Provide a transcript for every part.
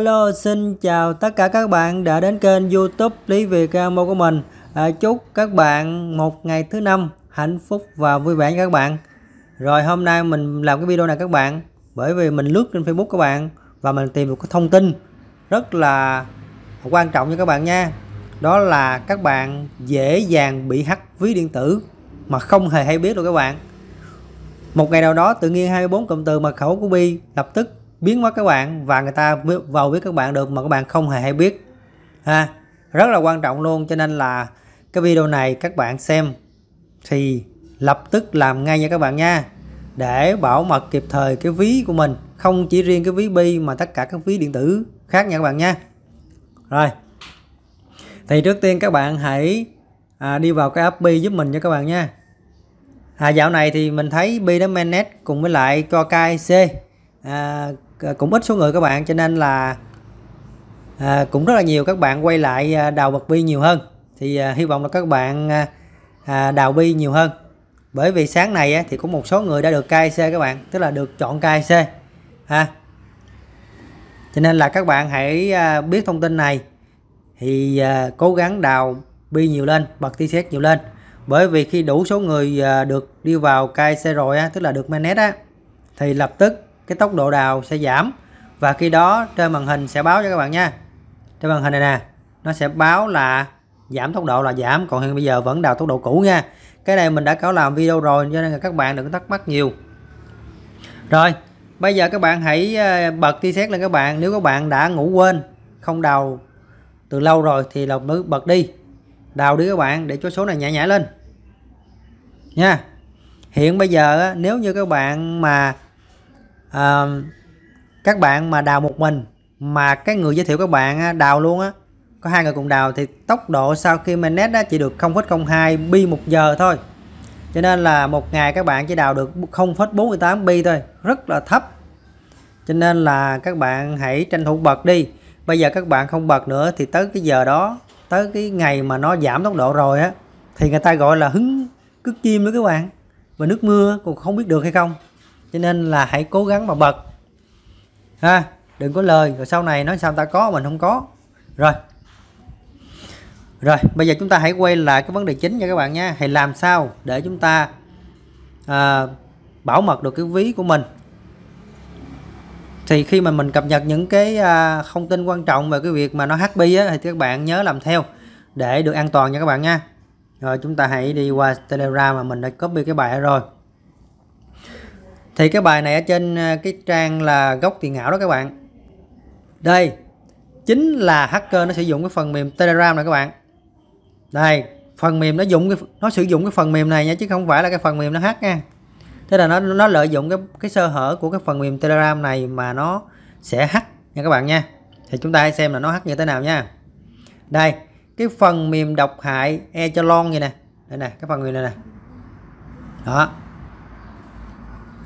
hello xin chào tất cả các bạn đã đến kênh youtube Lý Việt Camo của mình à, Chúc các bạn một ngày thứ năm hạnh phúc và vui vẻ các bạn Rồi hôm nay mình làm cái video này các bạn Bởi vì mình lướt trên Facebook các bạn Và mình tìm được cái thông tin rất là quan trọng cho các bạn nha Đó là các bạn dễ dàng bị hack ví điện tử mà không hề hay biết luôn các bạn một ngày nào đó tự nhiên 24 cụm từ mật khẩu của Bi lập tức biến mất các bạn và người ta vào biết các bạn được mà các bạn không hề hay biết ha rất là quan trọng luôn cho nên là cái video này các bạn xem thì lập tức làm ngay nha các bạn nha để bảo mật kịp thời cái ví của mình không chỉ riêng cái ví bi mà tất cả các ví điện tử khác nha các bạn nha rồi thì trước tiên các bạn hãy à, đi vào cái app bi giúp mình nha các bạn nha à dạo này thì mình thấy bi nó manet cùng với lại cho KIC à, À, cũng ít số người các bạn cho nên là à, cũng rất là nhiều các bạn quay lại à, đào mật bi nhiều hơn thì à, hy vọng là các bạn à, à đào bi nhiều hơn bởi vì sáng này thì có một số người đã được KC các bạn tức là được chọn KC ha cho nên là các bạn hãy biết thông tin này thì à, cố gắng đào bi nhiều lên bật TCS nhiều lên bởi vì khi đủ số người được đi vào KC rồi tức là được manet á thì lập tức cái tốc độ đào sẽ giảm và khi đó trên màn hình sẽ báo cho các bạn nha trên màn hình này nè nó sẽ báo là giảm tốc độ là giảm còn hiện bây giờ vẫn đào tốc độ cũ nha cái này mình đã có làm video rồi cho nên là các bạn đừng thắc mắc nhiều rồi bây giờ các bạn hãy ờ, bật tia xét lên các bạn nếu các bạn đã ngủ quên không đào từ lâu rồi thì lọc nữ bật đi đào đi các bạn để cho số này nhảy nhảy lên nha hiện bây giờ nếu như các bạn mà à, các bạn mà đào một mình mà cái người giới thiệu các bạn đào luôn á có hai người cùng đào thì tốc độ sau khi mainnet chỉ được 0.02 bi một giờ thôi cho nên là một ngày các bạn chỉ đào được 0.48 bi thôi rất là thấp cho nên là các bạn hãy tranh thủ bật đi bây giờ các bạn không bật nữa thì tới cái giờ đó tới cái ngày mà nó giảm tốc độ rồi á thì người ta gọi là hứng cước chim nữa các bạn và nước mưa còn không biết được hay không cho nên là hãy cố gắng mà bật ha đừng có lời rồi sau này nói sao ta có mình không có rồi rồi bây giờ chúng ta hãy quay lại cái vấn đề chính nha các bạn nha hãy làm sao để chúng ta à, bảo mật được cái ví của mình thì khi mà mình cập nhật những cái à, thông tin quan trọng về cái việc mà nó bi á, thì các bạn nhớ làm theo để được an toàn nha các bạn nha rồi chúng ta hãy đi qua telegram mà mình đã copy cái bài đó rồi thì cái bài này ở trên ờ, cái trang là gốc tiền ảo đó các bạn đây chính là hacker nó sử dụng cái phần mềm telegram này các bạn đây phần mềm nó dùng cái nó sử dụng cái phần mềm này nha chứ không phải là cái phần mềm nó hack nha thế là nó nó lợi dụng cái cái sơ hở của cái phần mềm telegram này mà nó sẽ hack nha các bạn nha thì chúng ta hãy xem là nó hack như thế nào nha đây cái phần mềm độc hại echelon vậy nè đây nè cái phần mềm này nè đó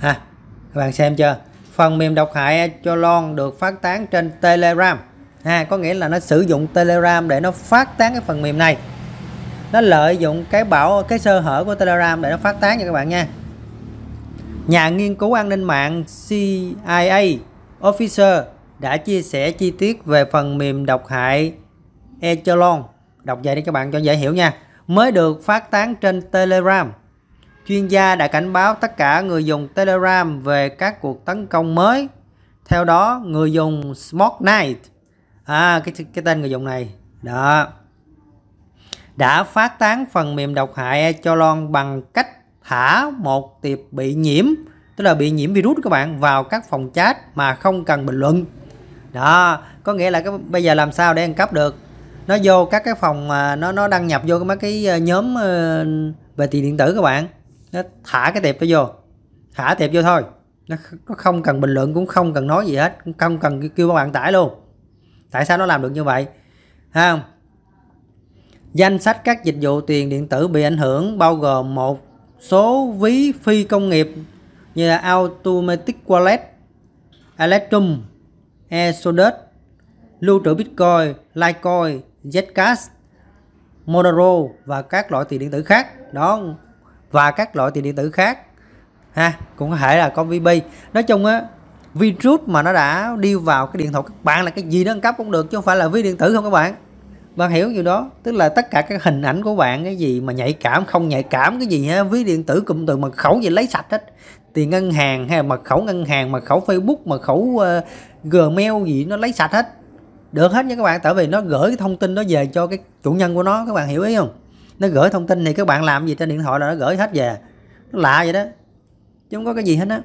ha các bạn xem chưa phần mềm độc hại cho lon được phát tán trên telegram ha có nghĩa là nó sử dụng telegram để nó phát tán cái phần mềm này nó lợi dụng cái bảo cái sơ hở của telegram để nó phát tán nha các bạn nha nhà nghiên cứu an ninh mạng CIA officer đã chia sẻ chi tiết về phần mềm độc hại Echelon đọc vậy đi các bạn cho dễ hiểu nha mới được phát tán trên Telegram Chuyên gia đã cảnh báo tất cả người dùng Telegram về các cuộc tấn công mới. Theo đó, người dùng Smoke Knight, à, cái, cái tên người dùng này, đó, đã phát tán phần mềm độc hại cho Echelon bằng cách thả một tiệp bị nhiễm, tức là bị nhiễm virus các bạn, vào các phòng chat mà không cần bình luận. Đó, có nghĩa là cái, bây giờ làm sao để ăn cắp được? Nó vô các cái phòng mà nó nó đăng nhập vô mấy cái ờ, nhóm ờ, về tiền điện tử các bạn nó thả cái tiệp nó vô thả tiệp vô thôi nó, nó không cần bình luận cũng không cần nói gì hết cũng không cần kêu các bạn tải luôn tại sao nó làm được như vậy ha không danh sách các dịch vụ tiền điện tử bị ảnh hưởng bao gồm một số ví phi công nghiệp như là automatic wallet electrum exodus lưu trữ bitcoin litecoin zcash monero và các loại tiền điện tử khác đó và các loại tiền điện tử khác ha cũng có thể là con VB nói chung á virus mà nó đã đi vào cái điện thoại các bạn là cái gì nó ăn cắp cũng được chứ không phải là ví điện tử không các bạn bạn hiểu điều đó tức là tất cả các hình ảnh của bạn cái gì mà nhạy cảm không nhạy cảm cái gì ha ví điện tử cụm từ mật khẩu gì lấy sạch hết tiền ngân hàng hay mật khẩu ngân hàng mật khẩu facebook mật khẩu uh, gmail gì nó lấy sạch hết được hết nha các bạn tại vì nó gửi cái thông tin đó về cho cái chủ nhân của nó các bạn hiểu ý không nó gửi thông tin thì các bạn làm gì trên điện thoại là nó gửi hết về nó lạ vậy đó chứ không có cái gì hết á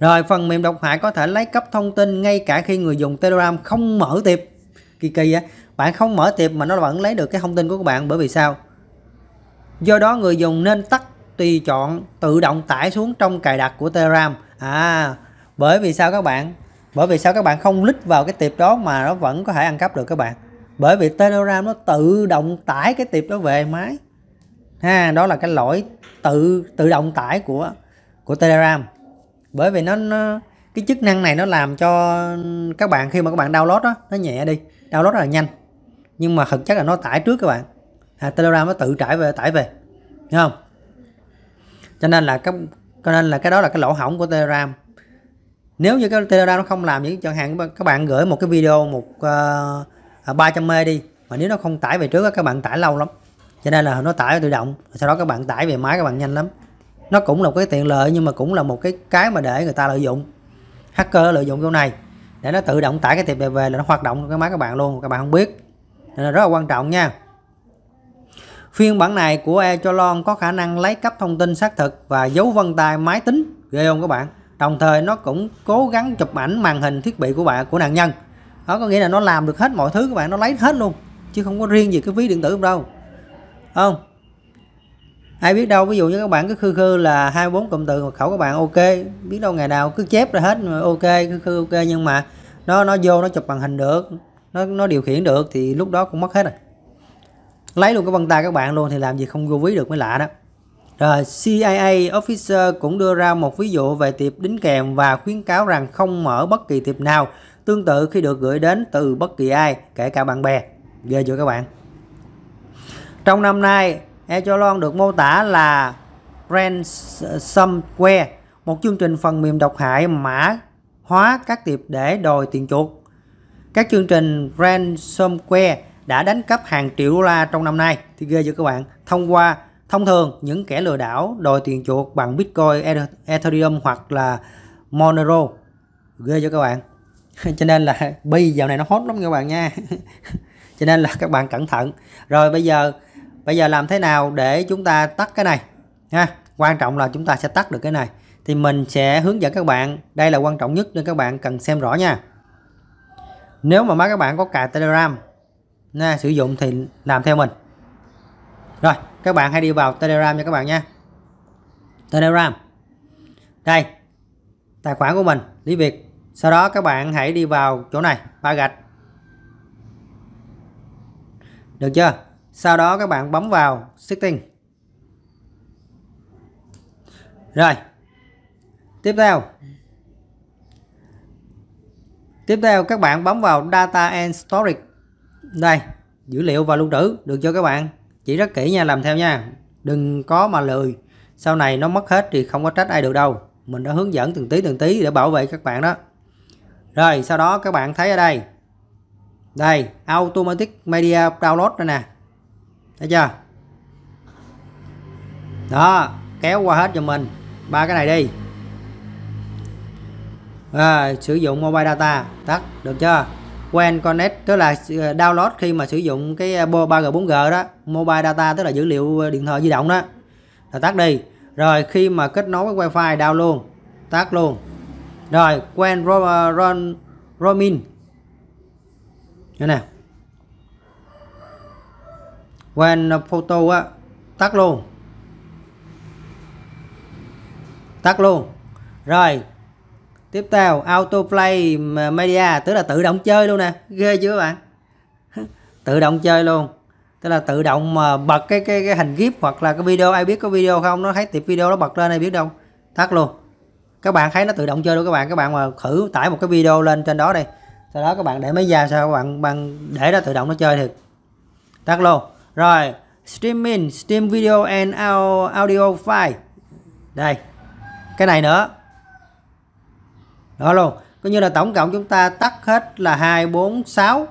rồi phần mềm độc hại có thể lấy cấp thông tin ngay cả khi người dùng telegram không mở tiệp kỳ kỳ á bạn không mở tiệp mà nó vẫn lấy được cái thông tin của các bạn bởi vì sao do đó người dùng nên tắt tùy chọn tự động tải xuống trong cài đặt của telegram à bởi vì sao các bạn bởi vì sao các bạn không lít vào cái tiệp đó mà nó vẫn có thể ăn cắp được các bạn bởi vì telegram nó tự động tải cái tiệp đó về máy ha đó là cái lỗi tự tự động tải của của telegram bởi vì nó, nó cái chức năng này nó làm cho các bạn khi mà các bạn download đó nó nhẹ đi download rất là nhanh nhưng mà thực chất là nó tải trước các bạn à, telegram nó tự tải về tải về đúng không cho nên là các cho nên là cái đó là cái lỗ hỏng của telegram nếu như cái telegram nó không làm những chẳng hạn các bạn gửi một cái video một uh, 300 ờ, mê đi mà nếu nó không tải về trước các bạn tải lâu lắm cho nên là nó tải tự động sau đó các bạn tải về máy các bạn nhanh lắm nó cũng là một cái tiện lợi nhưng mà cũng là một cái cái mà để người ta lợi dụng hacker lợi dụng chỗ này để nó tự động tải cái tiệp về về là nó hoạt động cái máy các bạn luôn các bạn không biết nên là rất là quan trọng nha phiên bản này của Echelon có khả năng lấy cắp thông tin xác thực và dấu vân tay máy tính ghê không các bạn đồng thời nó cũng cố gắng chụp ảnh màn hình thiết bị của bạn của nạn nhân đó có nghĩa là nó làm được hết mọi thứ các bạn nó lấy hết luôn chứ không có riêng gì cái ví điện tử đâu không ai biết đâu ví dụ như các bạn cứ khư khư là 24 cụm từ mật khẩu các bạn ok biết đâu ngày nào cứ chép ra hết ok cứ khư ok nhưng mà nó nó vô nó chụp màn hình được nó nó điều khiển được thì lúc đó cũng mất hết rồi lấy luôn cái vân tay các bạn luôn thì làm gì không vô ví được mới lạ đó rồi CIA officer cũng đưa ra một ví dụ về tiệp đính kèm và khuyến cáo rằng không mở bất kỳ tiệp nào tương tự khi được gửi đến từ bất kỳ ai, kể cả bạn bè. Ghê chưa các bạn? Trong năm nay, Echelon được mô tả là ransomware, một chương trình phần mềm độc hại mã hóa các tiệp để đòi tiền chuộc. Các chương trình ransomware đã đánh cắp hàng triệu đô la trong năm nay thì ghê chưa các bạn thông qua thông thường những kẻ lừa đảo đòi tiền chuộc bằng Bitcoin Ethereum hoặc là Monero ghê cho các bạn cho nên là bi dạo này nó hot lắm các bạn nha cho nên là các bạn cẩn thận rồi bây giờ bây giờ làm thế nào để chúng ta tắt cái này ha quan trọng là chúng ta sẽ tắt được cái này thì mình sẽ hướng dẫn các bạn đây là quan trọng nhất nên các bạn cần xem rõ nha nếu mà má các bạn có cài telegram nha, sử dụng thì làm theo mình rồi các bạn hãy đi vào telegram nha các bạn nha telegram đây tài khoản của mình lý việt sau đó các bạn hãy đi vào chỗ này ba gạch được chưa sau đó các bạn bấm vào setting rồi tiếp theo tiếp theo các bạn bấm vào data and storage đây dữ liệu và lưu trữ được cho các bạn chỉ rất kỹ nha làm theo nha đừng có mà lười sau này nó mất hết thì không có trách ai được đâu mình đã hướng dẫn từng tí từng tí để bảo vệ các bạn đó rồi sau đó các bạn thấy ở đây đây automatic media download đây nè thấy chưa đó kéo qua hết cho mình ba cái này đi à, sử dụng mobile data tắt được chưa when connect tức là ờ, download khi mà sử dụng cái 3G ờ, 4G đó mobile data tức là dữ liệu ờ, điện thoại di động đó là tắt đi rồi khi mà kết nối với wifi down luôn tắt luôn rồi quen Ron, ờ, Ron Romin như này quen ờ, photo á tắt luôn tắt luôn rồi tiếp theo autoplay media tức là tự động chơi luôn nè ghê chưa bạn tự động chơi luôn tức là tự động mà bật cái cái cái hình gif hoặc là cái video ai biết có video không nó thấy tiệp video nó bật lên ai biết đâu tắt luôn các bạn thấy nó tự động chơi luôn các bạn các bạn mà thử tải một cái video lên trên đó đi sau đó các bạn để máy ra sao các bạn bằng để nó tự động nó chơi thì tắt luôn rồi streaming stream video and audio file đây cái này nữa đó luôn coi như là tổng cộng chúng ta tắt hết là 246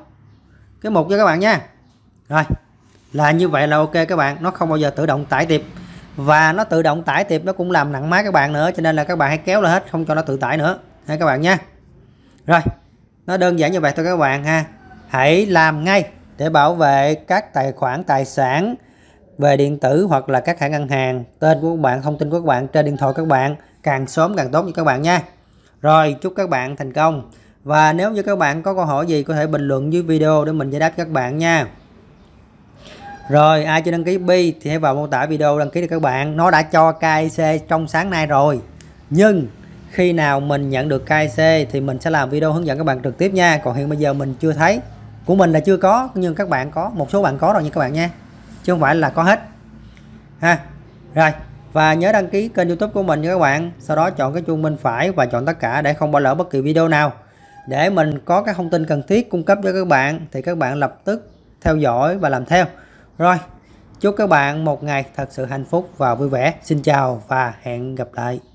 cái mục cho các bạn nha rồi là như vậy là ok các bạn nó không bao giờ tự động tải tiếp và nó tự động tải tiệp nó cũng làm nặng máy các bạn nữa cho nên là các bạn hãy kéo là hết không cho nó tự tải nữa hay các bạn nha rồi nó đơn giản như vậy thôi các bạn ha hãy làm ngay để bảo vệ các tài khoản tài sản về điện tử hoặc là các hãng ngân hàng tên của các bạn thông tin của các bạn trên điện thoại các bạn càng sớm càng tốt như các bạn nha rồi chúc các bạn thành công và nếu như các bạn có câu hỏi gì có thể bình luận dưới video để mình giải đáp các bạn nha rồi ai chưa đăng ký Bi thì hãy vào mô tả video đăng ký được các bạn. Nó đã cho KIC trong sáng nay rồi. Nhưng khi nào mình nhận được KIC thì mình sẽ làm video hướng dẫn các bạn trực tiếp nha. Còn hiện bây giờ mình chưa thấy. Của mình là chưa có nhưng các bạn có, một số bạn có rồi nha các bạn nha. Chứ không phải là có hết. Ha. Rồi, và nhớ đăng ký kênh YouTube của mình nha các bạn. Sau đó chọn cái chuông bên phải và chọn tất cả để không bỏ lỡ bất kỳ video nào. Để mình có các thông tin cần thiết cung cấp cho các bạn thì các bạn lập tức theo dõi và làm theo. Rồi, chúc các bạn một ngày thật sự hạnh phúc và vui vẻ. Xin chào và hẹn gặp lại.